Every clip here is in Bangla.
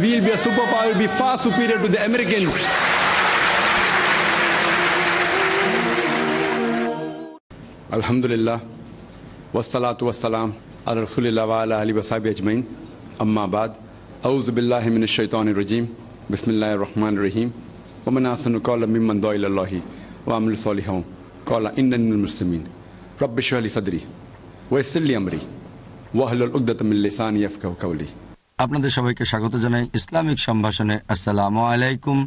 be be a superpower, far superior to the American. الحمد للہ وسلاۃ وسلام رسول اللہ وعلیٰ علیہ وصاب اجمعین اما بعد اعوذ باللہ من الشیطان الرجیم بسم اللہ الرحمن الرحیم ومن آسن قول ممن اللہ وعمل المن قول ان المسلمین رب شلی صدری و سلی عمری وحل العدت ملسان قولی আপনাদের সবাইকে স্বাগত জানাই ইসলামিক সম্ভাষণে আসসালামু আলাইকুম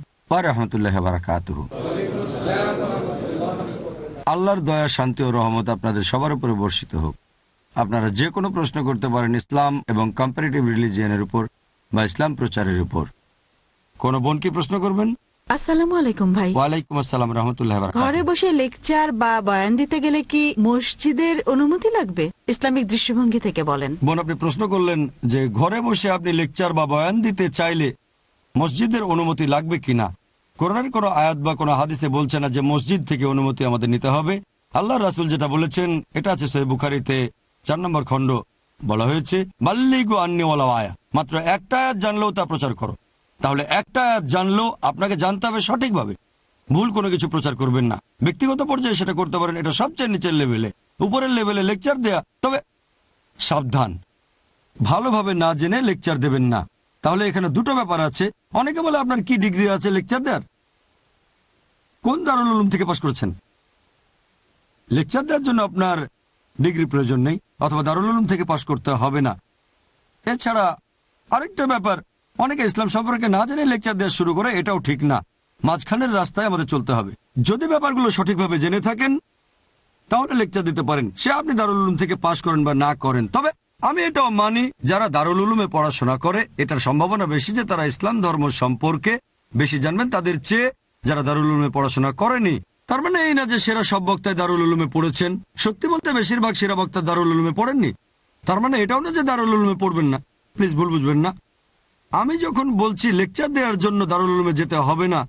রহমতুল্লাহ বারাকাত আল্লাহর দয়া শান্তি ও রহমত আপনাদের সবার উপরে বর্ষিত হোক আপনারা যে কোনো প্রশ্ন করতে পারেন ইসলাম এবং কম্পারেটিভ রিলিজিয়ানের উপর বা ইসলাম প্রচারের উপর কোনো বোন কি প্রশ্ন করবেন আসসালামু আলাইকুম ভাই ওয়ালাইকুম আসসালাম রহমতুল্লাহ ঘরে বসে লেকচার বা বয়ান দিতে গেলে কি মসজিদের অনুমতি লাগবে ইসলামিক দৃষ্টিভঙ্গি থেকে বলেন বোন আপনি প্রশ্ন করলেন যে ঘরে বসে আপনি লেকচার বা বয়ান দিতে চাইলে মসজিদের অনুমতি লাগবে কিনা কোরআনের আয়াত বা হাদিসে বলছে না যে মসজিদ থেকে অনুমতি আমাদের নিতে হবে আল্লাহ রাসুল যেটা বলেছেন এটা আছে সহি বুখারিতে চার নম্বর খণ্ড বলা হয়েছে বাল্লিগু আন্নিওয়ালা আয়া মাত্র একটা আয়াত জানলেও তা প্রচার করো তাহলে একটা আয়াত জানলেও আপনাকে জানতে হবে সঠিকভাবে ভুল কোনো কিছু প্রচার করবেন না ব্যক্তিগত পর্যায়ে সেটা করতে পারেন এটা সবচেয়ে নিচের লেভেলে উপরের লেভেলে লেকচার দেয়া তবে সাবধান ভালোভাবে না জেনে লেকচার দেবেন না তাহলে এখানে দুটো ব্যাপার আছে অনেকে বলে আপনার কি ডিগ্রি আছে লেকচার দেওয়ার কোন দারুল উলুম থেকে পাশ করেছেন লেকচার দেওয়ার জন্য আপনার ডিগ্রি প্রয়োজন নেই অথবা দারুল উলুম থেকে পাশ করতে হবে না এছাড়া আরেকটা ব্যাপার অনেকে ইসলাম সম্পর্কে না জেনে লেকচার দেওয়া শুরু করে এটাও ঠিক না মাঝখানের রাস্তায় আমাদের চলতে হবে যদি ব্যাপারগুলো সঠিকভাবে জেনে থাকেন তাহলে লেকচার দিতে পারেন সে আপনি দারুল উলুম থেকে পাশ করেন বা না করেন তবে আমি এটাও মানি যারা দারুল উলুমে পড়াশোনা করে এটার সম্ভাবনা বেশি যে তারা ইসলাম ধর্ম সম্পর্কে বেশি জানবেন তাদের চেয়ে যারা দারুল উলুমে পড়াশোনা করেনি তার মানে এই না যে সেরা সব বক্তায় দারুল উলুমে পড়েছেন সত্যি বলতে বেশিরভাগ সেরা বক্তা দারুল উলুমে পড়েননি তার মানে এটাও না যে দারুল উলুমে পড়বেন না প্লিজ ভুল বুঝবেন না আমি যখন বলছি লেকচার দেওয়ার জন্য দারুল উলুমে যেতে হবে না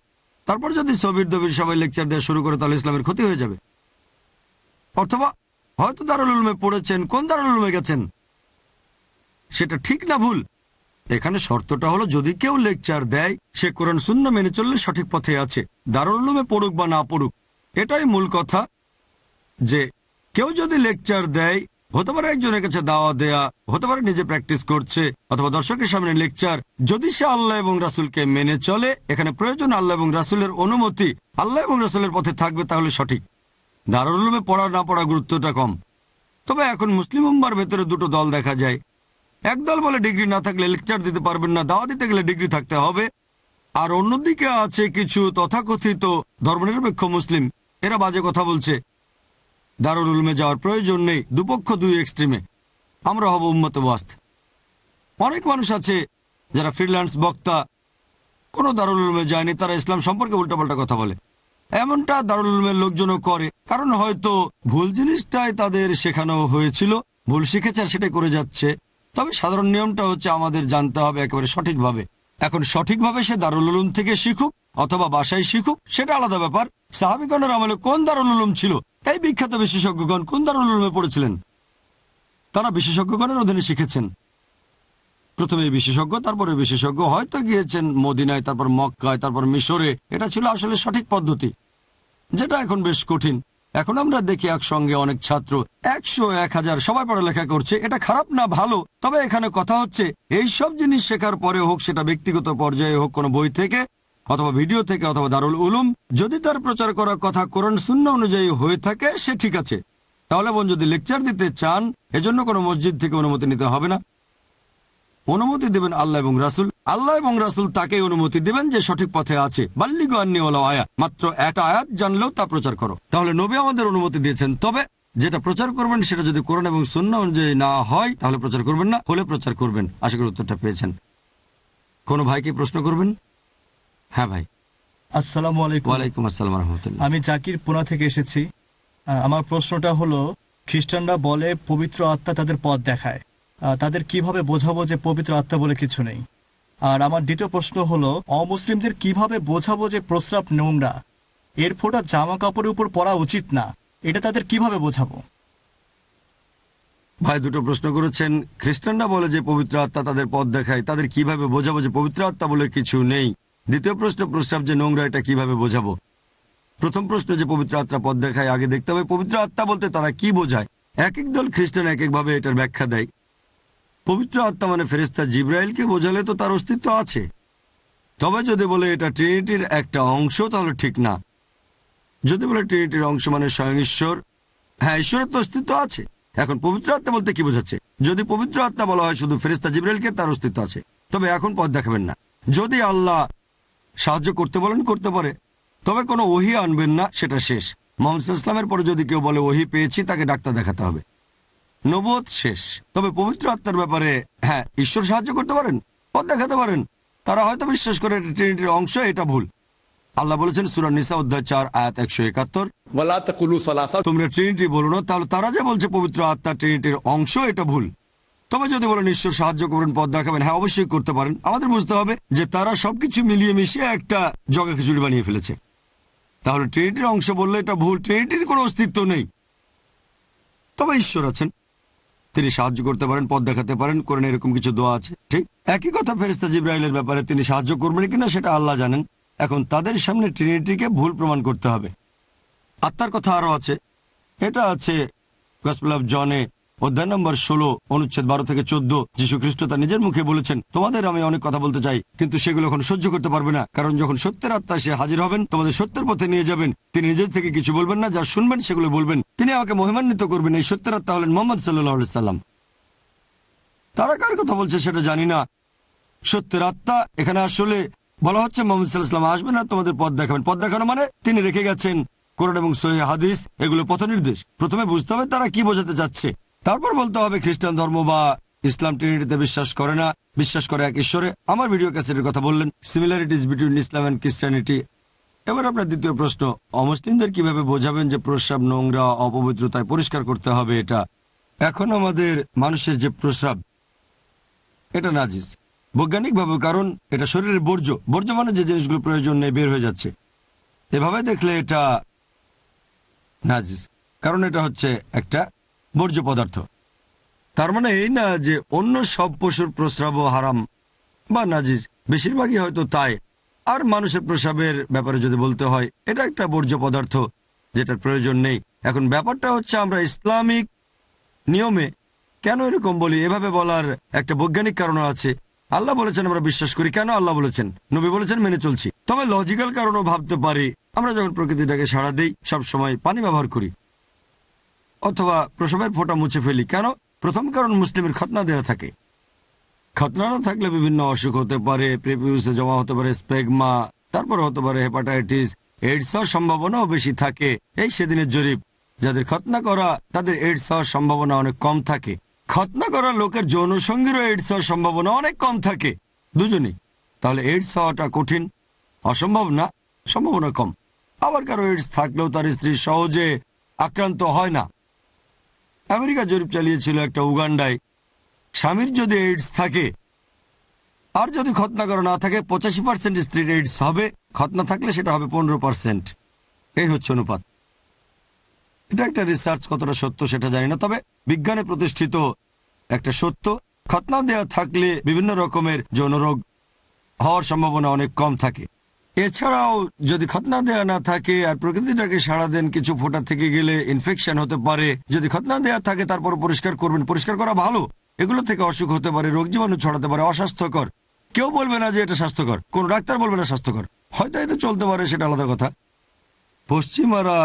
তারপর যদি সবির দবির সবাই লেকচার দেওয়া শুরু করে তাহলে ইসলামের ক্ষতি হয়ে যাবে অথবা হয়তো দারুল উলুমে পড়েছেন কোন দারুল উলুমে গেছেন সেটা ঠিক না ভুল এখানে শর্তটা হলো যদি কেউ লেকচার দেয় সে কোরআন শূন্য মেনে চললে সঠিক পথে আছে দারুল উলুমে পড়ুক বা না পড়ুক এটাই মূল কথা যে কেউ যদি লেকচার দেয় হতে পারে একজনের কাছে দাওয়া দেয়া হতে পারে নিজে প্র্যাকটিস করছে অথবা দর্শকের সামনে লেকচার যদি সে আল্লাহ এবং রাসুলকে মেনে চলে এখানে প্রয়োজন আল্লাহ এবং রাসুলের অনুমতি আল্লাহ এবং রাসুলের পথে থাকবে তাহলে সঠিক দারুলমে পড়া না পড়া গুরুত্বটা কম তবে এখন মুসলিম উম্বার ভেতরে দুটো দল দেখা যায় একদল বলে ডিগ্রি না থাকলে লেকচার দিতে পারবেন না দাওয়া দিতে গেলে ডিগ্রি থাকতে হবে আর অন্যদিকে আছে কিছু তথাকথিত ধর্মনিরপেক্ষ মুসলিম এরা বাজে কথা বলছে দারুল উলমে যাওয়ার প্রয়োজন নেই দুপক্ষ দুই এক্সট্রিমে আমরা হব উম্মত ওয়াস্ত অনেক মানুষ আছে যারা ফ্রিল্যান্স বক্তা কোনো দারুল উলমে যায়নি তারা ইসলাম সম্পর্কে উল্টাপাল্টা কথা বলে এমনটা দারুল উলমের লোকজনও করে কারণ হয়তো ভুল জিনিসটাই তাদের শেখানো হয়েছিল ভুল শিখেছে আর সেটাই করে যাচ্ছে তবে সাধারণ নিয়মটা হচ্ছে আমাদের জানতে হবে একেবারে সঠিকভাবে এখন সঠিকভাবে সে দারুল উলুম থেকে শিখুক অথবা বাসায় শিখুক সেটা আলাদা ব্যাপার সাহাবিগণের আমলে কোন দারুল উলুম ছিল এই বিখ্যাত বিশেষজ্ঞগণ কোন দারুল উলুমে পড়েছিলেন তারা বিশেষজ্ঞগণের অধীনে শিখেছেন প্রথমে বিশেষজ্ঞ তারপরে বিশেষজ্ঞ হয়তো গিয়েছেন মদিনায় তারপর মক্কায় তারপর মিশরে এটা ছিল আসলে সঠিক পদ্ধতি যেটা এখন বেশ কঠিন এখন আমরা দেখি একসঙ্গে অনেক ছাত্র একশো এক হাজার সবাই পড়ালেখা করছে এটা খারাপ না ভালো তবে এখানে কথা হচ্ছে এই সব জিনিস শেখার পরে হোক সেটা ব্যক্তিগত পর্যায়ে হোক কোনো বই থেকে অথবা ভিডিও থেকে অথবা দারুল উলুম যদি তার প্রচার করার কথা কোরআন শূন্য অনুযায়ী হয়ে থাকে সে ঠিক আছে তাহলে বোন যদি লেকচার দিতে চান এজন্য কোনো মসজিদ থেকে অনুমতি নিতে হবে না অনুমতি দেবেন আল্লাহ এবং রাসুল আল্লাহ এবং রাসুল তাকে অনুমতি দেবেন যে সঠিক পথে আছে বাল্লিগ আয়া মাত্র একটা আয়াত জানলেও তা প্রচার করো তাহলে নবী আমাদের অনুমতি দিয়েছেন তবে যেটা প্রচার করবেন সেটা যদি করেন এবং শূন্য অনুযায়ী না হয় তাহলে প্রচার করবেন না হলে প্রচার করবেন আশা করি উত্তরটা পেয়েছেন কোনো ভাইকে প্রশ্ন করবেন হ্যাঁ ভাই আসসালাম আলাইকুম ওয়ালাইকুম আসসালাম রহমতুল্লাহ আমি জাকির পুনা থেকে এসেছি আমার প্রশ্নটা হলো খ্রিস্টানরা বলে পবিত্র আত্মা তাদের পথ দেখায় তাদের কিভাবে বোঝাবো যে পবিত্র আত্মা বলে কিছু নেই আর আমার দ্বিতীয় প্রশ্ন হলো অমুসলিমদের কিভাবে বোঝাবো যে প্রস্রাব নোংরা এর ফোটা জামা কাপড়ের উপর পরা উচিত না এটা তাদের কিভাবে বোঝাবো ভাই দুটো প্রশ্ন করেছেন খ্রিস্টানরা বলে যে পবিত্র আত্মা তাদের পথ দেখায় তাদের কিভাবে বোঝাবো যে পবিত্র আত্মা বলে কিছু নেই দ্বিতীয় প্রশ্ন প্রস্রাব যে নোংরা এটা কিভাবে বোঝাবো প্রথম প্রশ্ন যে পবিত্র আত্মা পদ দেখায় আগে দেখতে হবে পবিত্র আত্মা বলতে তারা কি বোঝায় এক এক দল খ্রিস্টান এক একভাবে এটার ব্যাখ্যা দেয় পবিত্র আত্মা মানে ফেরিস্তা জিব্রাইলকে বোঝালে তো তার অস্তিত্ব আছে তবে যদি বলে এটা ট্রিনিটির একটা অংশ তাহলে ঠিক না যদি বলে ট্রিনিটির অংশ মানে স্বয়ং ঈশ্বর হ্যাঁ ঈশ্বরের তো অস্তিত্ব আছে এখন পবিত্র আত্মা বলতে কি বোঝাচ্ছে যদি পবিত্র আত্মা বলা হয় শুধু ফেরিস্তা জিব্রাইলকে তার অস্তিত্ব আছে তবে এখন পদ দেখাবেন না যদি আল্লাহ সাহায্য করতে বলেন করতে পারে তবে কোনো ওহি আনবেন না সেটা শেষ মোহাম্মদ ইসলামের পরে যদি কেউ বলে ওহি পেয়েছি তাকে ডাক্তার দেখাতে হবে নবোধ শেষ তবে পবিত্র আত্মার ব্যাপারে হ্যাঁ ঈশ্বর সাহায্য করতে পারেন পথ দেখাতে পারেন তারা হয়তো বিশ্বাস করে ট্রেনিটির অংশ এটা ভুল আল্লাহ বলেছেন সুরানিসা অধ্যায় চার আয়াত একশো একাত্তর তোমরা ট্রিনিটি বলো না তাহলে তারা যে বলছে পবিত্র আত্মা ট্রিনিটির অংশ এটা ভুল তবে যদি বলেন ঈশ্বর সাহায্য করবেন পথ দেখাবেন হ্যাঁ অবশ্যই করতে পারেন আমাদের বুঝতে হবে যে তারা সবকিছু মিলিয়ে মিশিয়ে একটা জগা খিচুড়ি বানিয়ে ফেলেছে তাহলে ট্রেনিটির অংশ বললে এটা ভুল ট্রেনিটির কোনো অস্তিত্ব নেই তবে ঈশ্বর আছেন তিনি সাহায্য করতে পারেন পথ দেখাতে পারেন করেন এরকম কিছু দোয়া আছে ঠিক একই কথা ফেরিস্তা জিব্রাইলের ব্যাপারে তিনি সাহায্য করবেন কিনা সেটা আল্লাহ জানেন এখন তাদের সামনে ট্রিনিটিকে ভুল প্রমাণ করতে হবে আত্মার কথা আরও আছে এটা আছে গসপলাভ জনে অধ্যায় নম্বর ষোলো অনুচ্ছেদ বারো থেকে চোদ্দ যীশু খ্রিস্ট তার নিজের মুখে বলেছেন তোমাদের আমি অনেক কথা বলতে চাই কিন্তু সেগুলো এখন সহ্য করতে পারবে না কারণ যখন সত্যের আত্মা সে হাজির হবেন তোমাদের সত্যের পথে নিয়ে যাবেন তিনি নিজের থেকে কিছু বলবেন না যা শুনবেন সেগুলো বলবেন তিনি আমাকে মহিমান্বিত করবেন এই সত্যের আত্মা হলেন মোহাম্মদ সাল্লাহ সাল্লাম তারা কার কথা বলছে সেটা জানি না সত্যের আত্মা এখানে আসলে বলা হচ্ছে মোহাম্মদ সাল্লাহাম আসবেন আর তোমাদের পথ দেখাবেন পথ দেখানো মানে তিনি রেখে গেছেন কোরআন এবং সৈয়দ হাদিস এগুলো পথ নির্দেশ প্রথমে বুঝতে হবে তারা কি বোঝাতে চাচ্ছে তারপর বলতে হবে খ্রিস্টান ধর্ম বা ইসলাম ট্রিনিটিতে বিশ্বাস করে না বিশ্বাস করে এক ঈশ্বরে আমার ভিডিও ক্যাসেটের কথা বললেন similarities between Islam and Christianity এবার আপনার দ্বিতীয় প্রশ্ন অমুসলিমদের কিভাবে বোঝাবেন যে প্রস্রাব নোংরা অপবিত্রতায় পরিষ্কার করতে হবে এটা এখন আমাদের মানুষের যে প্রস্রাব এটা নাজিস বৈজ্ঞানিকভাবে কারণ এটা শরীরের বর্জ্য বর্জ্য মানে যে জিনিসগুলো প্রয়োজন নেই বের হয়ে যাচ্ছে এভাবে দেখলে এটা নাজিস কারণ এটা হচ্ছে একটা বর্জ্য পদার্থ তার মানে এই না যে অন্য সব পশুর প্রস্রাব হারাম বা নাজিজ বেশিরভাগই হয়তো তাই আর মানুষের প্রস্রাবের ব্যাপারে যদি বলতে হয় এটা একটা বর্জ্য পদার্থ যেটার প্রয়োজন নেই এখন ব্যাপারটা হচ্ছে আমরা ইসলামিক নিয়মে কেন এরকম বলি এভাবে বলার একটা বৈজ্ঞানিক কারণ আছে আল্লাহ বলেছেন আমরা বিশ্বাস করি কেন আল্লাহ বলেছেন নবী বলেছেন মেনে চলছি তবে লজিক্যাল কারণও ভাবতে পারি আমরা যখন প্রকৃতিটাকে সাড়া দিই সবসময় পানি ব্যবহার করি অথবা প্রসবের ফোটা মুছে ফেলি কেন প্রথম কারণ মুসলিমের খতনা দেওয়া থাকে খতনা না থাকলে বিভিন্ন অসুখ হতে পারে প্রেপিউসে জমা হতে পারে স্পেগমা তারপর হতে পারে হেপাটাইটিস এইডস হওয়ার সম্ভাবনাও বেশি থাকে এই সেদিনের জরিপ যাদের খতনা করা তাদের এইডস হওয়ার সম্ভাবনা অনেক কম থাকে খতনা করা লোকের যৌন সঙ্গীরও এইডস হওয়ার সম্ভাবনা অনেক কম থাকে দুজনেই তাহলে এইডস হওয়াটা কঠিন অসম্ভব না সম্ভাবনা কম আবার কারো এইডস থাকলেও তার স্ত্রী সহজে আক্রান্ত হয় না আমেরিকা জরিপ চালিয়েছিল একটা উগান্ডায় স্বামীর যদি এইডস থাকে আর যদি খতনা করা না থাকে পঁচাশি পার্সেন্ট স্ত্রীর এইডস হবে খতনা থাকলে সেটা হবে পনেরো পার্সেন্ট এই হচ্ছে অনুপাত এটা একটা রিসার্চ কতটা সত্য সেটা জানি না তবে বিজ্ঞানে প্রতিষ্ঠিত একটা সত্য খতনা দেওয়া থাকলে বিভিন্ন রকমের যৌন রোগ হওয়ার সম্ভাবনা অনেক কম থাকে এছাড়াও যদি খতনা দেয়া না থাকে আর প্রকৃতিটাকে সাড়া দেন কিছু ফোটা থেকে গেলে ইনফেকশন হতে পারে যদি খতনা দেয়া থাকে তারপর পরিষ্কার করবেন পরিষ্কার করা ভালো এগুলো থেকে অসুখ হতে পারে রোগ জীবাণু ছড়াতে পারে অস্বাস্থ্যকর কেউ বলবে না যে এটা স্বাস্থ্যকর কোন ডাক্তার বলবে না স্বাস্থ্যকর হয়তো এতে চলতে পারে সেটা আলাদা কথা পশ্চিমারা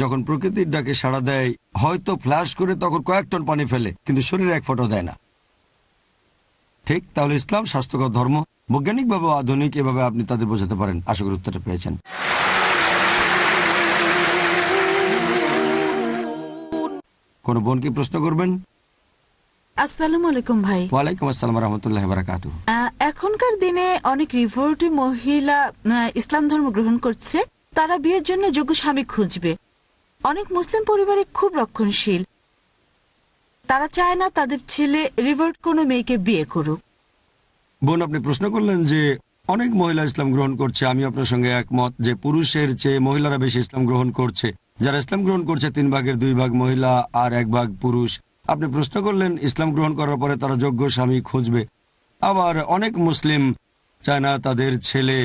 যখন প্রকৃতির ডাকে সাড়া দেয় হয়তো ফ্ল্যাশ করে তখন কয়েক টন পানি ফেলে কিন্তু শরীরে এক ফটো দেয় না ঠিক তাহলে ইসলাম স্বাস্থ্যকর ধর্ম বৈজ্ঞানিক ভাবে আধুনিক এভাবে আপনি তাদের বোঝাতে পারেন আশা করি উত্তরটা পেয়েছেন কোন বোন কি প্রশ্ন করবেন এখনকার দিনে অনেক রিভোর্টি মহিলা ইসলাম ধর্ম গ্রহণ করছে তারা বিয়ের জন্য যোগ্য স্বামী খুঁজবে অনেক মুসলিম পরিবারে খুব রক্ষণশীল তারা চায় না তাদের ছেলে রিভার্ট কোনো মেয়েকে বিয়ে করুক বোন আপনি প্রশ্ন করলেন যে অনেক মহিলা ইসলাম গ্রহণ করছে আমি আপনার সঙ্গে একমত যে পুরুষের চেয়ে মহিলারা বেশি ইসলাম গ্রহণ করছে যারা ইসলাম গ্রহণ করছে তিন ভাগের দুই ভাগ মহিলা আর এক ভাগ পুরুষ আপনি প্রশ্ন করলেন ইসলাম গ্রহণ করার পরে তারা যোগ্য স্বামী খুঁজবে আবার অনেক মুসলিম চায় না তাদের ছেলে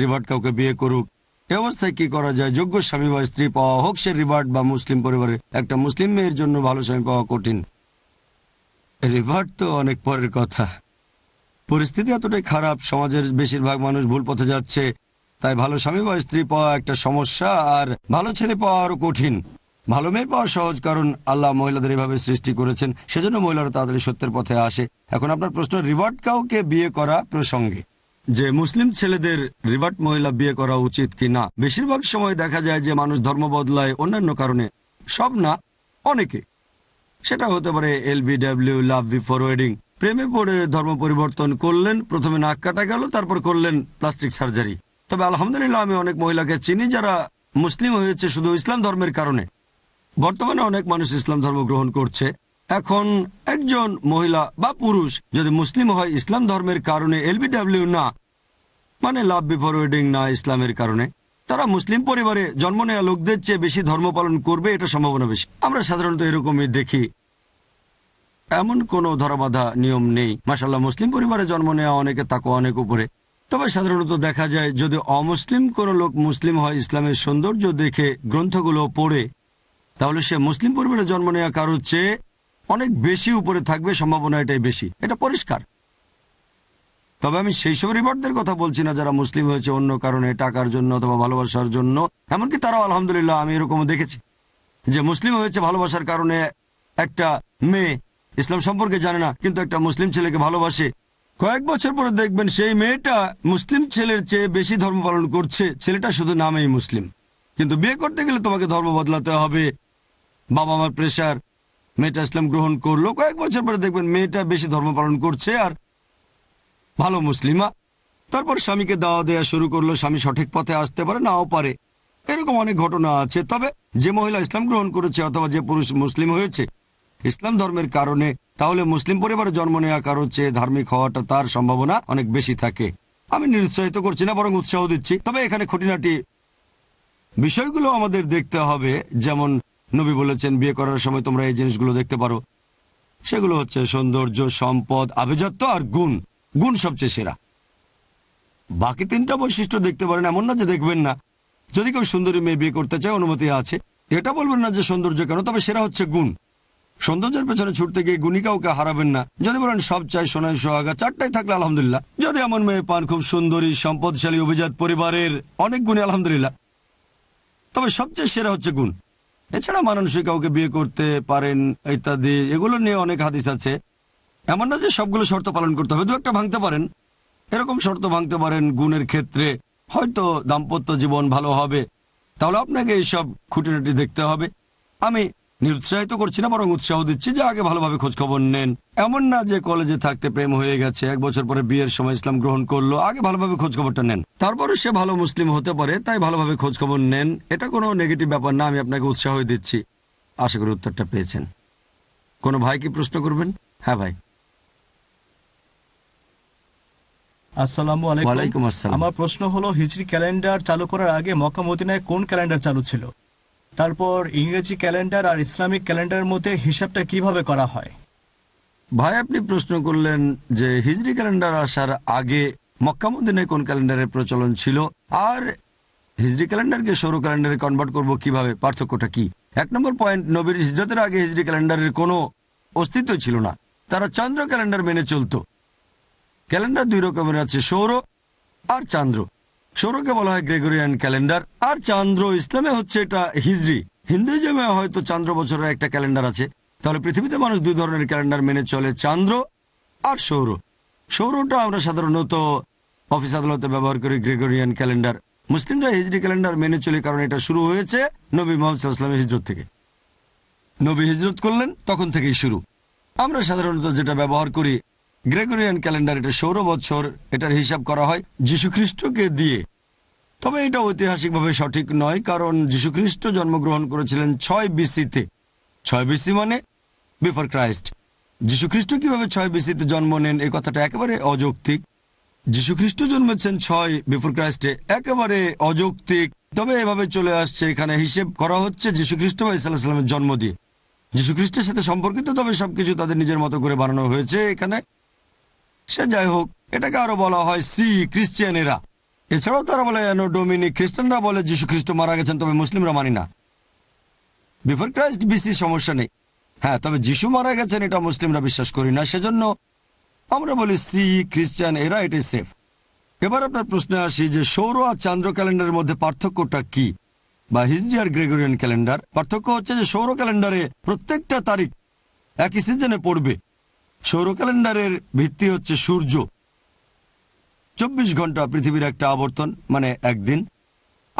রিভার্ট কাউকে বিয়ে করুক এ অবস্থায় কি করা যায় যোগ্য স্বামী বা স্ত্রী পাওয়া হোক সে রিভার্ট বা মুসলিম পরিবারে একটা মুসলিম মেয়ের জন্য ভালো স্বামী পাওয়া কঠিন রিভার্ট তো অনেক পরের কথা পরিস্থিতি এতটাই খারাপ সমাজের বেশিরভাগ মানুষ ভুল পথে যাচ্ছে তাই ভালো স্বামী বা স্ত্রী পাওয়া একটা সমস্যা আর ভালো ছেলে পাওয়া আরও কঠিন ভালো মেয়ে পাওয়া সহজ কারণ আল্লাহ মহিলাদের এভাবে সৃষ্টি করেছেন সেজন্য মহিলারা তাড়াতাড়ি সত্যের পথে আসে এখন আপনার প্রশ্ন রিভার্ট কাউকে বিয়ে করা প্রসঙ্গে যে মুসলিম ছেলেদের রিভার্ট মহিলা বিয়ে করা উচিত কি না বেশিরভাগ সময় দেখা যায় যে মানুষ ধর্ম বদলায় অন্যান্য কারণে সব না অনেকে সেটা হতে পারে এলবিডাব্লিউ লাভ বিফোর ওয়েডিং প্রেমে পড়ে ধর্ম পরিবর্তন করলেন প্রথমে নাক কাটা গেল তারপর করলেন প্লাস্টিক সার্জারি তবে আলহামদুলিল্লাহ আমি অনেক মহিলাকে চিনি যারা মুসলিম হয়েছে শুধু ইসলাম ধর্মের কারণে বর্তমানে অনেক মানুষ ইসলাম ধর্ম গ্রহণ করছে এখন একজন মহিলা বা পুরুষ যদি মুসলিম হয় ইসলাম ধর্মের কারণে এলবিডাব্লিউ না মানে লাভ বিফোর ওয়েডিং না ইসলামের কারণে তারা মুসলিম পরিবারে জন্ম নেওয়া লোকদের চেয়ে বেশি ধর্ম পালন করবে এটা সম্ভাবনা বেশি আমরা সাধারণত এরকমই দেখি এমন কোনো ধরাবাধা নিয়ম নেই মাসাল্লাহ মুসলিম পরিবারে জন্ম নেওয়া অনেকে তাকে অনেক উপরে তবে সাধারণত দেখা যায় যদি অমুসলিম কোনো লোক মুসলিম হয় ইসলামের সৌন্দর্য দেখে গ্রন্থগুলো পড়ে তাহলে সে মুসলিম পরিবারে জন্ম নেওয়া কারোর চেয়ে অনেক বেশি উপরে থাকবে সম্ভাবনা এটাই বেশি এটা পরিষ্কার তবে আমি সেই সব রিপোর্টদের কথা বলছি না যারা মুসলিম হয়েছে অন্য কারণে টাকার জন্য অথবা ভালোবাসার জন্য এমনকি তারাও আলহামদুলিল্লাহ আমি এরকম দেখেছি যে মুসলিম হয়েছে ভালোবাসার কারণে একটা মেয়ে ইসলাম সম্পর্কে জানে না কিন্তু একটা মুসলিম ছেলেকে ভালোবাসে কয়েক বছর পরে দেখবেন সেই মেয়েটা মুসলিম ছেলের চেয়ে বেশি ধর্ম পালন করছে ছেলেটা শুধু নামেই মুসলিম কিন্তু বিয়ে করতে গেলে তোমাকে ধর্ম বদলাতে হবে বাবা মার প্রেশার মেয়েটা ইসলাম গ্রহণ করলো কয়েক বছর পরে দেখবেন মেয়েটা বেশি ধর্ম পালন করছে আর ভালো মুসলিমা তারপর স্বামীকে দাওয়া দেয়া শুরু করলো স্বামী সঠিক পথে আসতে পারে নাও পারে এরকম অনেক ঘটনা আছে তবে যে মহিলা ইসলাম গ্রহণ করেছে অথবা যে পুরুষ মুসলিম হয়েছে ইসলাম ধর্মের কারণে তাহলে মুসলিম পরিবারে জন্ম নেওয়া কারো চেয়ে ধার্মিক হওয়াটা তার সম্ভাবনা অনেক বেশি থাকে আমি নিরুৎসাহিত করছি না বরং উৎসাহ দিচ্ছি তবে এখানে খুঁটিনাটি বিষয়গুলো আমাদের দেখতে হবে যেমন নবী বলেছেন বিয়ে করার সময় তোমরা এই জিনিসগুলো দেখতে পারো সেগুলো হচ্ছে সৌন্দর্য সম্পদ আভিজাত্য আর গুণ গুণ সবচেয়ে সেরা বাকি তিনটা বৈশিষ্ট্য দেখতে পারেন এমন না যে দেখবেন না যদি কেউ সুন্দরী মেয়ে বিয়ে করতে চায় অনুমতি আছে এটা বলবেন না যে সৌন্দর্য কেন তবে সেরা হচ্ছে গুণ সৌন্দর্যের পেছনে ছুটতে গিয়ে গুণী কাউকে হারাবেন না যদি বলেন সব চাই সোনাই সোহাগা চারটাই থাকলে আলহামদুলিল্লাহ যদি এমন মেয়ে পান খুব সুন্দরী সম্পদশালী অভিজাত পরিবারের অনেক গুণী আলহামদুলিল্লাহ তবে সবচেয়ে সেরা হচ্ছে গুণ এছাড়া মানুষই কাউকে বিয়ে করতে পারেন ইত্যাদি এগুলো নিয়ে অনেক হাদিস আছে এমন না যে সবগুলো শর্ত পালন করতে হবে দু একটা ভাঙতে পারেন এরকম শর্ত ভাঙতে পারেন গুণের ক্ষেত্রে হয়তো দাম্পত্য জীবন ভালো হবে তাহলে আপনাকে এইসব খুঁটিনাটি দেখতে হবে আমি নিরুৎসাহিত করছি না বরং উৎসাহ দিচ্ছি যে আগে ভালোভাবে খোঁজখবর নেন এমন না যে কলেজে থাকতে প্রেম হয়ে গেছে এক বছর পরে বিয়ের সময় ইসলাম গ্রহণ করলো আগে ভালোভাবে খোঁজখবরটা নেন তারপরে সে ভালো মুসলিম হতে পারে তাই ভালোভাবে খোঁজখবর নেন এটা কোনো নেগেটিভ ব্যাপার না আমি আপনাকে উৎসাহ দিচ্ছি আশা করি উত্তরটা পেয়েছেন কোনো ভাই কি প্রশ্ন করবেন হ্যাঁ ভাই আসসালামু আলাইকুম আসসালাম আমার প্রশ্ন হলো হিজরি ক্যালেন্ডার চালু করার আগে মক্কা মদিনায় কোন ক্যালেন্ডার চালু ছিল তারপর ইংরেজি ক্যালেন্ডার আর ইসলামিক ক্যালেন্ডারের মধ্যে হিসাবটা কিভাবে করা হয় ভাই আপনি প্রশ্ন করলেন যে হিজরি ক্যালেন্ডার আসার আগে মক্কা মদিনায় কোন ক্যালেন্ডারের প্রচলন ছিল আর হিজরি ক্যালেন্ডারকে সৌর ক্যালেন্ডারে কনভার্ট করব কিভাবে পার্থক্যটা কি এক নম্বর পয়েন্ট নবীর হিজরতের আগে হিজরি ক্যালেন্ডারের কোনো অস্তিত্ব ছিল না তারা চন্দ্র ক্যালেন্ডার মেনে চলতো ক্যালেন্ডার দুই রকমের আছে সৌর আর চান্দ্র সৌরকে বলা হয় গ্রেগরিয়ান ক্যালেন্ডার আর চান্দ্র ইসলামে হচ্ছে এটা হিজড়ি হিন্দুইজমে হয়তো চান্দ্র বছরের একটা ক্যালেন্ডার আছে তাহলে পৃথিবীতে মানুষ দুই ধরনের ক্যালেন্ডার মেনে চলে চান্দ্র আর সৌর সৌরটা আমরা সাধারণত অফিস আদালতে ব্যবহার করি গ্রেগরিয়ান ক্যালেন্ডার মুসলিমরা হিজড়ি ক্যালেন্ডার মেনে চলে কারণ এটা শুরু হয়েছে নবী মোহাম্মদ হিজরত থেকে নবী হিজরত করলেন তখন থেকেই শুরু আমরা সাধারণত যেটা ব্যবহার করি গ্রেগরিয়ান ক্যালেন্ডার এটা সৌর বছর এটার হিসাব করা হয় খ্রিস্টকে দিয়ে তবে এটা ঐতিহাসিকভাবে সঠিক নয় কারণ যীশুখ্রিস্ট জন্মগ্রহণ করেছিলেন ছয় বিসিতে ছয় বিসি মানে বিফোর ক্রাইস্ট খ্রিস্ট কিভাবে ছয় বিসিতে জন্ম নেন এ কথাটা একেবারে অযৌক্তিক যীশুখ্রিস্ট জন্মেছেন ছয় বিফোর ক্রাইস্টে একেবারে অযৌক্তিক তবে এভাবে চলে আসছে এখানে হিসেব করা হচ্ছে খ্রিস্ট বা ইসাল্লাহ সাল্লামের জন্ম দিয়ে খ্রিস্টের সাথে সম্পর্কিত তবে সবকিছু তাদের নিজের মতো করে বানানো হয়েছে এখানে সে যাই হোক এটাকে আরো বলা হয় সি খ্রিস্টিয়ানেরা এছাড়াও তারা বলে এনো ডোমিনি খ্রিস্টানরা বলে যীশু খ্রিস্ট মারা গেছেন তবে মুসলিমরা মানি না বিফোর ক্রাইস্ট বিসি সমস্যা নেই হ্যাঁ তবে যিশু মারা গেছেন এটা মুসলিমরা বিশ্বাস করি না সেজন্য আমরা বলি সি খ্রিস্টান এরা এটাই সেফ এবার আপনার প্রশ্নে আসি যে সৌর আর চান্দ্র ক্যালেন্ডারের মধ্যে পার্থক্যটা কি বা হিজরি আর গ্রেগরিয়ান ক্যালেন্ডার পার্থক্য হচ্ছে যে সৌর ক্যালেন্ডারে প্রত্যেকটা তারিখ একই সিজনে পড়বে সৌর ক্যালেন্ডারের ভিত্তি হচ্ছে সূর্য চব্বিশ ঘন্টা পৃথিবীর একটা আবর্তন মানে একদিন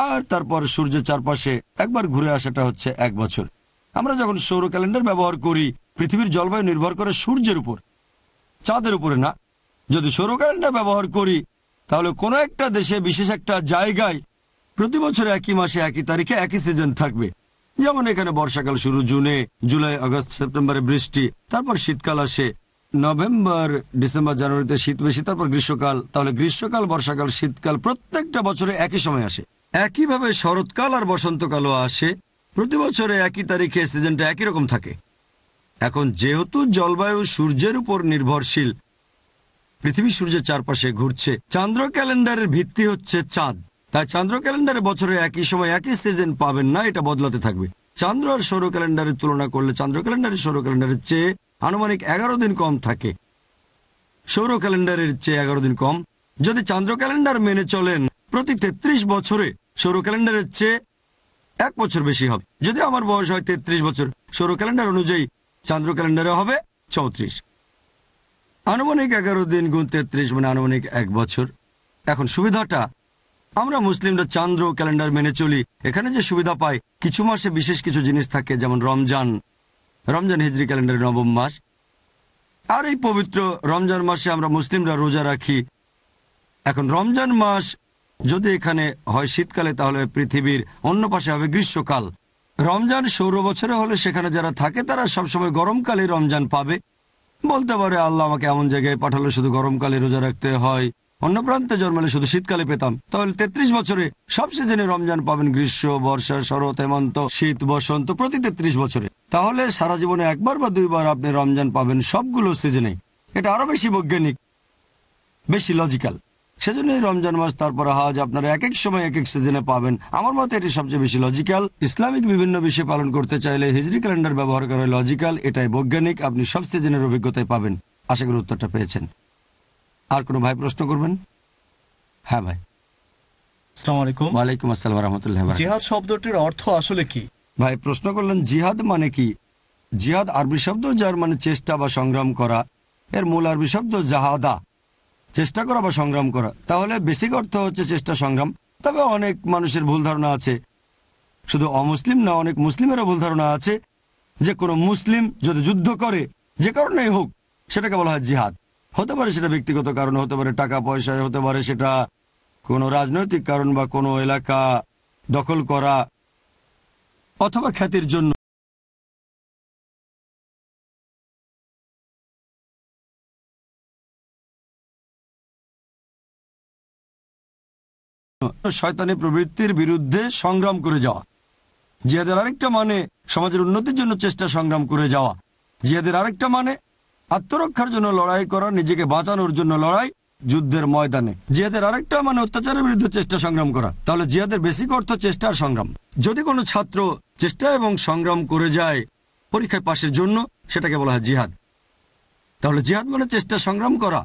আর তারপর সূর্যের চারপাশে একবার ঘুরে আসাটা হচ্ছে এক বছর আমরা যখন সৌর ক্যালেন্ডার ব্যবহার করি পৃথিবীর জলবায়ু নির্ভর করে সূর্যের উপর চাঁদের উপরে না যদি সৌর ক্যালেন্ডার ব্যবহার করি তাহলে কোনো একটা দেশে বিশেষ একটা জায়গায় প্রতি বছর একই মাসে একই তারিখে একই সিজন থাকবে যেমন এখানে বর্ষাকাল শুরু জুনে জুলাই আগস্ট সেপ্টেম্বরে বৃষ্টি তারপর শীতকাল আসে নভেম্বর ডিসেম্বর জানুয়ারিতে শীত বেশি তারপর গ্রীষ্মকাল তাহলে গ্রীষ্মকাল বর্ষাকাল শীতকাল প্রত্যেকটা বছরে একই সময় আসে একইভাবে শরৎকাল আর বসন্তকালও আসে প্রতি বছরে একই তারিখে সিজনটা একই রকম থাকে এখন যেহেতু জলবায়ু সূর্যের উপর নির্ভরশীল পৃথিবী সূর্যের চারপাশে ঘুরছে চান্দ্র ক্যালেন্ডারের ভিত্তি হচ্ছে চাঁদ তাই চান্দ্র ক্যালেন্ডারে বছরে একই সময় একই সিজন পাবেন না এটা বদলাতে থাকবে চান্দ্র আর সৌর ক্যালেন্ডারের তুলনা করলে চান্দ্র ক্যালেন্ডারের সৌর ক্যালেন্ডারের চেয়ে আনুমানিক এগারো দিন কম থাকে সৌর ক্যালেন্ডারের চেয়ে এগারো দিন কম যদি চান্দ্র ক্যালেন্ডার মেনে চলেন প্রতি তেত্রিশ বছরে সৌর ক্যালেন্ডারের চেয়ে এক বছর বেশি হবে যদি আমার বয়স হয় তেত্রিশ বছর সৌর ক্যালেন্ডার অনুযায়ী চান্দ্র ক্যালেন্ডারে হবে চৌত্রিশ আনুমানিক এগারো দিন গুণ তেত্রিশ মানে আনুমানিক এক বছর এখন সুবিধাটা আমরা মুসলিমরা চান্দ্র ক্যালেন্ডার মেনে চলি এখানে যে সুবিধা পাই কিছু মাসে বিশেষ কিছু জিনিস থাকে যেমন রমজান রমজান হিজরি ক্যালেন্ডারের নবম মাস আর এই পবিত্র রমজান মাসে আমরা মুসলিমরা রোজা রাখি এখন রমজান মাস যদি এখানে হয় শীতকালে তাহলে পৃথিবীর অন্য পাশে হবে গ্রীষ্মকাল রমজান সৌর বছরে হলে সেখানে যারা থাকে তারা সবসময় গরমকালে রমজান পাবে বলতে পারে আল্লাহ আমাকে এমন জায়গায় পাঠালো শুধু গরমকালে রোজা রাখতে হয় অন্য প্রান্তে জন্মালে শুধু শীতকালে পেতাম তাহলে ৩৩ বছরে সব সিজনে রমজান পাবেন গ্রীষ্ম বর্ষা শরৎ হেমন্ত শীত বসন্ত প্রতি ৩৩ বছরে তাহলে সারা জীবনে একবার বা দুইবার আপনি রমজান পাবেন সবগুলো সিজনে এটা আরো বেশি বৈজ্ঞানিক বেশি লজিক্যাল সেজন্য এই রমজান মাস তারপর হাজ আপনারা এক এক সময় এক এক সিজনে পাবেন আমার মতে এটি সবচেয়ে বেশি লজিক্যাল ইসলামিক বিভিন্ন বিষয় পালন করতে চাইলে হিজড়ি ক্যালেন্ডার ব্যবহার করা লজিক্যাল এটাই বৈজ্ঞানিক আপনি সব সিজনের অভিজ্ঞতায় পাবেন আশা করি উত্তরটা পেয়েছেন আর কোনো ভাই প্রশ্ন করবেন হ্যাঁ ভাই আসসালামু আলাইকুম আসসালাম জিহাদ শব্দটির অর্থ আসলে ভাই প্রশ্ন করলেন জিহাদ মানে জিহাদ আরবি শব্দ যার মানে চেষ্টা বা সংগ্রাম করা এর মূল আরবি শব্দ চেষ্টা করা বা সংগ্রাম করা তাহলে বেসিক অর্থ হচ্ছে চেষ্টা সংগ্রাম তবে অনেক মানুষের ভুল ধারণা আছে শুধু অমুসলিম না অনেক মুসলিমেরও ভুল ধারণা আছে যে কোনো মুসলিম যদি যুদ্ধ করে যে কারণেই হোক সেটাকে বলা হয় জিহাদ হতে পারে সেটা ব্যক্তিগত কারণে হতে পারে টাকা পয়সা হতে পারে সেটা কোনো রাজনৈতিক কারণ বা কোনো এলাকা দখল করা অথবা খ্যাতির জন্য শয়তানি প্রবৃত্তির বিরুদ্ধে সংগ্রাম করে যাওয়া জিয়াদের আরেকটা মানে সমাজের উন্নতির জন্য চেষ্টা সংগ্রাম করে যাওয়া জিয়াদের আরেকটা মানে আত্মরক্ষার জন্য লড়াই করা নিজেকে বাঁচানোর জন্য লড়াই যুদ্ধের ময়দানে জিহাদের আরেকটা মানে অত্যাচারের বিরুদ্ধে চেষ্টা সংগ্রাম করা তাহলে জিহাদের বেসিক অর্থ চেষ্টার সংগ্রাম যদি কোনো ছাত্র চেষ্টা এবং সংগ্রাম করে যায় পরীক্ষায় পাশের জন্য সেটাকে বলা হয় জিহাদ তাহলে জিহাদ মানে চেষ্টা সংগ্রাম করা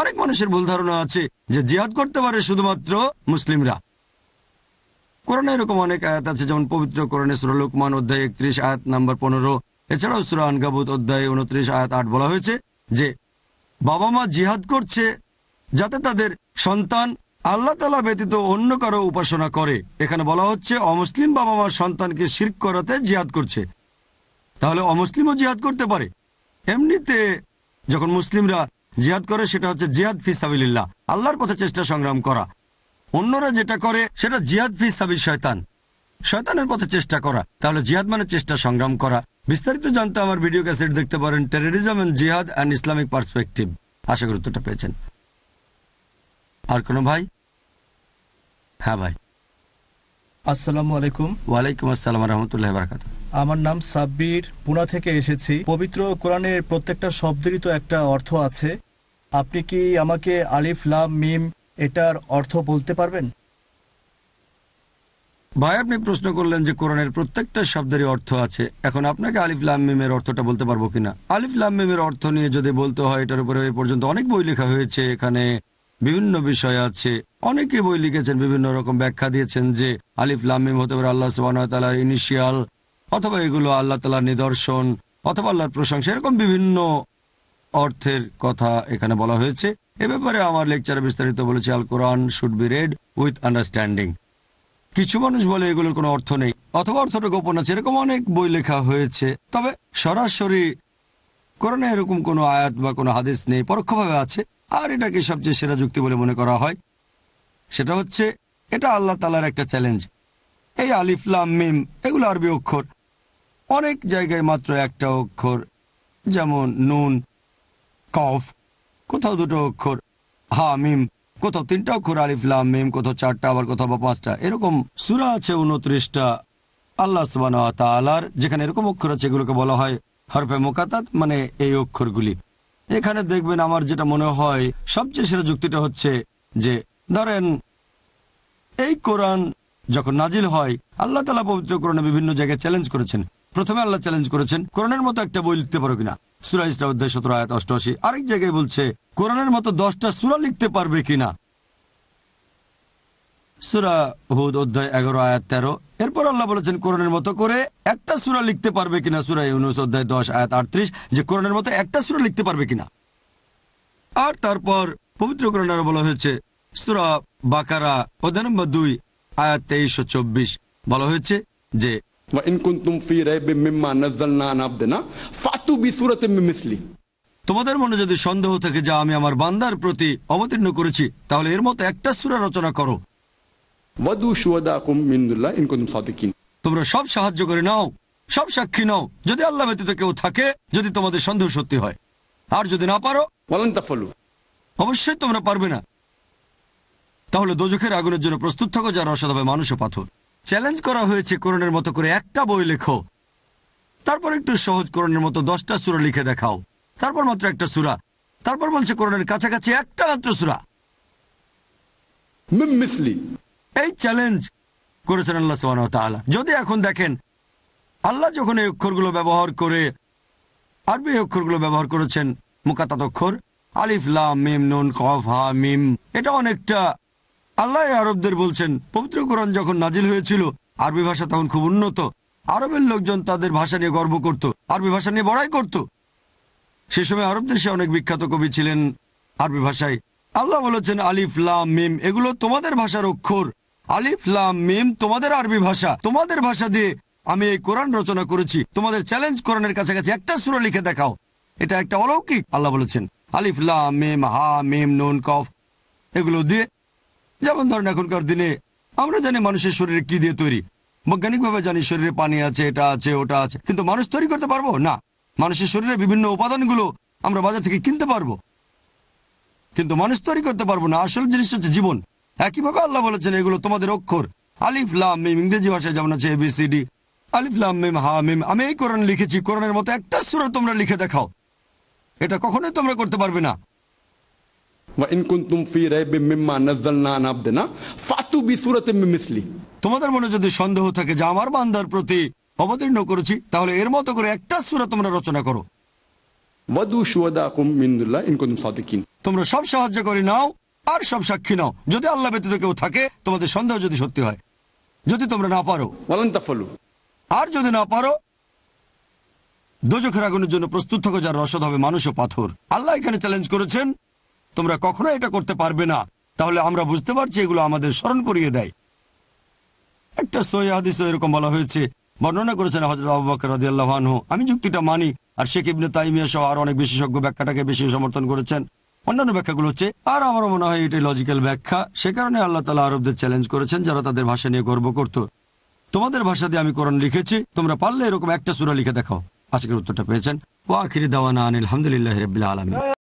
অনেক মানুষের ভুল ধারণা আছে যে জিহাদ করতে পারে শুধুমাত্র মুসলিমরা কোরআনে এরকম অনেক আয়াত আছে যেমন পবিত্র কোরআনে সুরলোকমান অধ্যায় একত্রিশ আয়াত নাম্বার পনেরো এছাড়াও সুরা আনকাবুত অধ্যায় উনত্রিশ আয়াত আট বলা হয়েছে যে বাবা মা জিহাদ করছে যাতে তাদের সন্তান আল্লাহ তালা ব্যতীত অন্য কারো উপাসনা করে এখানে বলা হচ্ছে অমুসলিম বাবা মার সন্তানকে শির্ক করাতে জিহাদ করছে তাহলে অমুসলিমও জিহাদ করতে পারে এমনিতে যখন মুসলিমরা জিহাদ করে সেটা হচ্ছে জিহাদ ফিসাবিল্লাহ আল্লাহর পথে চেষ্টা সংগ্রাম করা অন্যরা যেটা করে সেটা জিহাদ ফিসাবিল শয়তান শয়তানের পথে চেষ্টা করা তাহলে জিহাদ মানে চেষ্টা সংগ্রাম করা বিস্তারিত জানতে আমার ভিডিও ক্যাসেট দেখতে পারেন terrorism and jihad and Islamic perspective আশা করি উত্তরটা পেয়েছেন আর কোনো ভাই হ্যাঁ ভাই আসসালামু আলাইকুম ওয়ালাইকুম আসসালাম আমার নাম সাব্বির পুনা থেকে এসেছি পবিত্র কোরআনের প্রত্যেকটা শব্দেরই তো একটা অর্থ আছে আপনি কি আমাকে আলিফ লাম মিম এটার অর্থ বলতে পারবেন ভাই আপনি প্রশ্ন করলেন যে কোরআনের প্রত্যেকটা শব্দেরই অর্থ আছে এখন আপনাকে আলিফ লামিমের অর্থটা বলতে পারবো কিনা আলিফ লামিমের অর্থ নিয়ে যদি বলতে হয় এটার উপরে পর্যন্ত অনেক বই লেখা হয়েছে এখানে বিভিন্ন বিষয় আছে অনেকে বই লিখেছেন বিভিন্ন রকম ব্যাখ্যা দিয়েছেন যে আলিফ লামিম হতে পারে আল্লাহ সুবাহতালার ইনিশিয়াল অথবা এগুলো আল্লাহ তালার নিদর্শন অথবা আল্লাহর প্রশংসা এরকম বিভিন্ন অর্থের কথা এখানে বলা হয়েছে এ ব্যাপারে আমার লেকচারে বিস্তারিত বলেছি Al Quran should be read with understanding কিছু মানুষ বলে এগুলোর কোনো অর্থ নেই অথবা অর্থটা গোপন আছে এরকম অনেক বই লেখা হয়েছে তবে সরাসরি কোরআনে এরকম কোনো আয়াত বা কোনো হাদিস নেই পরোক্ষভাবে আছে আর এটাকে সবচেয়ে সেরা যুক্তি বলে মনে করা হয় সেটা হচ্ছে এটা আল্লাহ তালার একটা চ্যালেঞ্জ এই আলিফলাম মিম এগুলো আরবি অক্ষর অনেক জায়গায় মাত্র একটা অক্ষর যেমন নুন কফ কোথাও দুটো অক্ষর হা মিম কোথাও তিনটা অক্ষর আলিফলাম মেম কোথাও চারটা আবার কোথাও বা পাঁচটা এরকম সুরা আছে উনত্রিশটা আল্লাহ সুবান তালার যেখানে এরকম অক্ষর আছে এগুলোকে বলা হয় হরফে মোকাতাত মানে এই অক্ষরগুলি এখানে দেখবেন আমার যেটা মনে হয় সবচেয়ে সেরা যুক্তিটা হচ্ছে যে ধরেন এই কোরআন যখন নাজিল হয় আল্লাহ তালা পবিত্র কোরআনে বিভিন্ন জায়গায় চ্যালেঞ্জ করেছেন প্রথমে আল্লাহ চ্যালেঞ্জ করেছেন কোরআনের মতো একটা বই লিখতে পারো কিনা সুরা ইসরা অধ্যায় সতেরো আয়াত অষ্টআশি আরেক জায়গায় বলছে কোরআনের মতো দশটা সুরা লিখতে পারবে কিনা সুরা হুদ অধ্যায় এগারো আয়াত তেরো এরপর আল্লাহ বলেছেন কোরআনের মতো করে একটা সুরা লিখতে পারবে কিনা সুরা ইউনুস অধ্যায় দশ আয়াত আটত্রিশ যে কোরআনের মতো একটা সুরা লিখতে পারবে কিনা আর তারপর পবিত্র কোরআনারা বলা হয়েছে সুরা বাকারা অধ্যায় নম্বর দুই আয়াত তেইশশো চব্বিশ বলা হয়েছে যে তোমাদের মনে যদি সন্দেহ থাকে যা আমি আমার বান্দার প্রতি অবতীর্ণ করেছি তাহলে এর মতো একটা সুরা রচনা করো তোমরা সব সাহায্য করে নাও সব সাক্ষী নাও যদি আল্লাহ ব্যতীত কেউ থাকে যদি তোমাদের সন্দেহ সত্যি হয় আর যদি না পারো অবশ্যই তোমরা পারবে না তাহলে দোজখের আগুনের জন্য প্রস্তুত থাকো যারা অসাধাবে মানুষ পাথর চ্যালেঞ্জ করা হয়েছে করণের মতো করে একটা বই লেখো তারপর একটু সহজ করণের মতো দশটা সুরা লিখে দেখাও তারপর মাত্র একটা সুরা তারপর বলছে করণের কাছাকাছি একটা মাত্র সুরা এই চ্যালেঞ্জ করেছেন আল্লাহ সোহান যদি এখন দেখেন আল্লাহ যখন এই অক্ষরগুলো ব্যবহার করে আরবি অক্ষরগুলো ব্যবহার করেছেন মুকাতাত অক্ষর আলিফ লাম মিম নুন কফ হা মিম এটা অনেকটা আল্লাহ আরবদের বলছেন পবিত্র কোরআন যখন নাজিল হয়েছিল আরবি ভাষা তখন খুব উন্নত আরবের লোকজন তাদের ভাষা নিয়ে গর্ব করত আরবি ভাষা নিয়ে বড়াই করত সে সময় আরব দেশে অনেক বিখ্যাত কবি ছিলেন আরবি ভাষায় আল্লাহ বলেছেন আলিফ লাম মিম এগুলো তোমাদের ভাষার অক্ষর আলিফ লাম মিম তোমাদের আরবি ভাষা তোমাদের ভাষা দিয়ে আমি এই কোরআন রচনা করেছি তোমাদের চ্যালেঞ্জ কোরআনের কাছাকাছি একটা সুরা লিখে দেখাও এটা একটা অলৌকিক আল্লাহ বলেছেন আলিফ লাম মিম হা মিম নুন কফ এগুলো দিয়ে যেমন ধরেন এখনকার দিনে আমরা জানি মানুষের শরীরে কি দিয়ে তৈরি বৈজ্ঞানিকভাবে জানি শরীরে পানি আছে এটা আছে ওটা আছে কিন্তু মানুষ তৈরি করতে পারবো না মানুষের শরীরে বিভিন্ন উপাদানগুলো আমরা বাজার থেকে কিনতে পারবো কিন্তু মানুষ তৈরি করতে পারবো না আসল জিনিস হচ্ছে জীবন একইভাবে আল্লাহ বলেছেন এগুলো তোমাদের অক্ষর আলিফ লাম ইংরেজি ভাষায় যেমন আছে এবিসিডি আলিফ লাম হা মিম আমি এই কোরআন লিখেছি কোরআনের মতো একটা সুরা তোমরা লিখে দেখাও এটা কখনোই তোমরা করতে পারবে না তোমাদের মনে যদি সন্দেহ থাকে যে আমার বান্দার প্রতি অবতীর্ণ করেছি তাহলে এর মতো করে একটা সুরা তোমরা রচনা করো তোমরা সব সাহায্য করে নাও আর সব সাক্ষী নাও যদি আল্লাহ ব্যতীত কেউ থাকে তোমাদের সন্দেহ যদি সত্যি হয় যদি তোমরা না পারো আর যদি না পারো দোজখের আগুনের জন্য প্রস্তুত থাকো যার রসদ হবে মানুষ ও পাথর আল্লাহ এখানে চ্যালেঞ্জ করেছেন তোমরা কখনো এটা করতে পারবে না তাহলে আমরা বুঝতে পারছি এগুলো আমাদের স্মরণ করিয়ে দেয় একটা সৈহাদিস এরকম বলা হয়েছে বর্ণনা করেছেন হজরত আবু বকর রাজিয়াল্লাহানহু আমি যুক্তিটা মানি আর শেখ ইবনে তাইমিয়া সহ আর অনেক বিশেষজ্ঞ ব্যাখ্যাটাকে বেশি সমর্থন করেছেন অন্যান্য ব্যাখ্যাগুলো হচ্ছে আর আমার মনে হয় এটাই লজিক্যাল ব্যাখ্যা সে কারণে আল্লাহ তালা আরবদের চ্যালেঞ্জ করেছেন যারা তাদের ভাষা নিয়ে গর্ব করত তোমাদের ভাষা দিয়ে আমি কোরআন লিখেছি তোমরা পারলে এরকম একটা সুরা লিখে দেখাও আজকের উত্তরটা পেয়েছেন ও আখিরি দাওয়ানা আনিল আলহামদুলিল্লাহ রবিল্লা আলমী